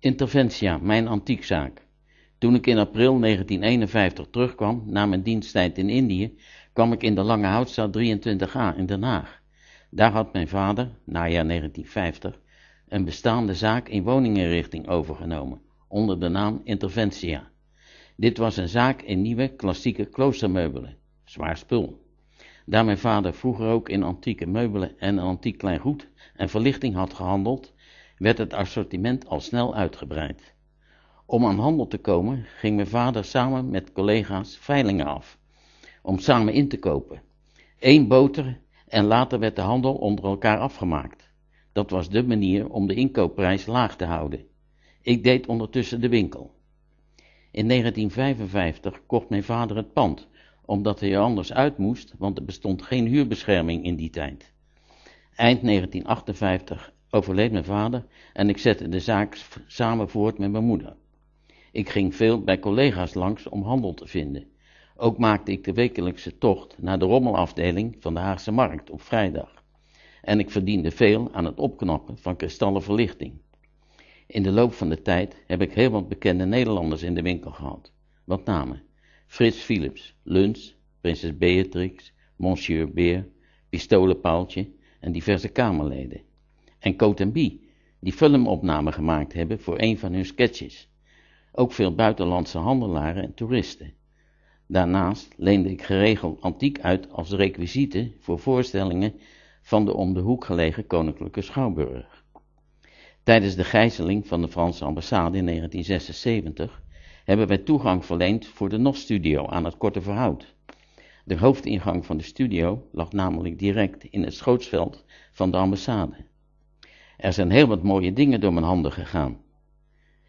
Interventia, mijn antiekzaak. Toen ik in april 1951 terugkwam, na mijn diensttijd in Indië, kwam ik in de Lange Houtstraat 23a in Den Haag. Daar had mijn vader, najaar 1950, een bestaande zaak in woningenrichting overgenomen, onder de naam Interventia. Dit was een zaak in nieuwe, klassieke kloostermeubelen. Zwaar spul. Daar mijn vader vroeger ook in antieke meubelen en antiek klein goed en verlichting had gehandeld, werd het assortiment al snel uitgebreid. Om aan handel te komen ging mijn vader samen met collega's veilingen af, om samen in te kopen. Eén boter en later werd de handel onder elkaar afgemaakt. Dat was de manier om de inkoopprijs laag te houden. Ik deed ondertussen de winkel. In 1955 kocht mijn vader het pand, omdat hij er anders uit moest, want er bestond geen huurbescherming in die tijd. Eind 1958 overleed mijn vader en ik zette de zaak samen voort met mijn moeder. Ik ging veel bij collega's langs om handel te vinden. Ook maakte ik de wekelijkse tocht naar de rommelafdeling van de Haagse Markt op vrijdag. En ik verdiende veel aan het opknappen van kristallen verlichting. In de loop van de tijd heb ik heel wat bekende Nederlanders in de winkel gehad. Wat namen? Frits Philips, Luns, Prinses Beatrix, Monsieur Beer, Pistolenpaaltje en diverse Kamerleden en Cote B, die filmopnamen gemaakt hebben voor een van hun sketches. Ook veel buitenlandse handelaren en toeristen. Daarnaast leende ik geregeld antiek uit als requisite voor voorstellingen van de om de hoek gelegen Koninklijke Schouwburg. Tijdens de gijzeling van de Franse ambassade in 1976 hebben wij toegang verleend voor de NOS-studio aan het Korte Verhoud. De hoofdingang van de studio lag namelijk direct in het schootsveld van de ambassade. Er zijn heel wat mooie dingen door mijn handen gegaan.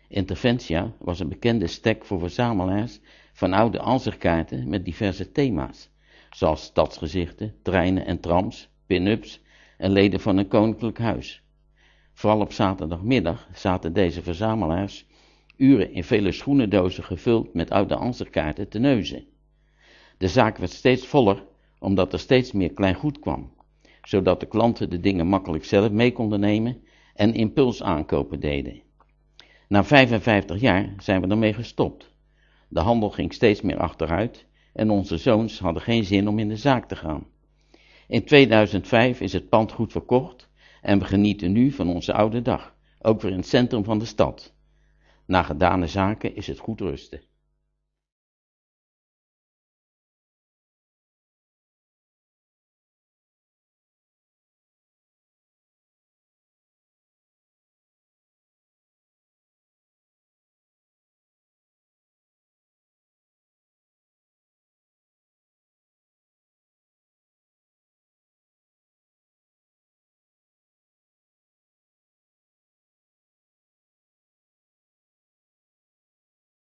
Interventia was een bekende stek voor verzamelaars van oude ansichtkaarten met diverse thema's, zoals stadsgezichten, treinen en trams, pin-ups en leden van een koninklijk huis. Vooral op zaterdagmiddag zaten deze verzamelaars uren in vele schoenendozen gevuld met oude ansichtkaarten te neuzen. De zaak werd steeds voller, omdat er steeds meer klein goed kwam zodat de klanten de dingen makkelijk zelf mee konden nemen en impulsaankopen deden. Na 55 jaar zijn we ermee gestopt. De handel ging steeds meer achteruit en onze zoons hadden geen zin om in de zaak te gaan. In 2005 is het pand goed verkocht en we genieten nu van onze oude dag, ook weer in het centrum van de stad. Na gedane zaken is het goed rusten.